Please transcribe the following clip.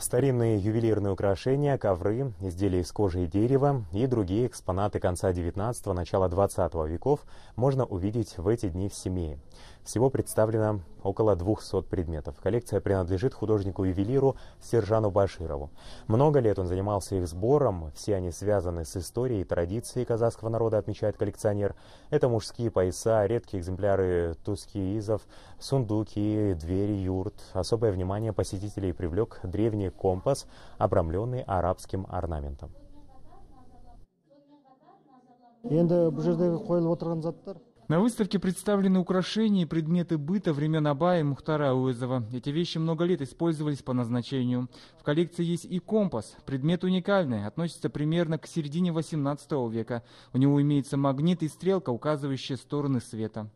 Старинные ювелирные украшения, ковры, изделия из кожи и дерева и другие экспонаты конца 19-го, начала 20 веков можно увидеть в эти дни в семье. Всего представлено около 200 предметов. Коллекция принадлежит художнику-ювелиру Сержану Баширову. Много лет он занимался их сбором, все они связаны с историей и традицией казахского народа, отмечает коллекционер. Это мужские пояса, редкие экземпляры тускиизов, сундуки, двери юрт. Особое внимание посетителей привлек древний или компас, обрамленный арабским орнаментом. На выставке представлены украшения и предметы быта времен Абая и Мухтара Ауэзова. Эти вещи много лет использовались по назначению. В коллекции есть и компас. Предмет уникальный, относится примерно к середине 18 века. У него имеется магнит и стрелка, указывающая стороны света.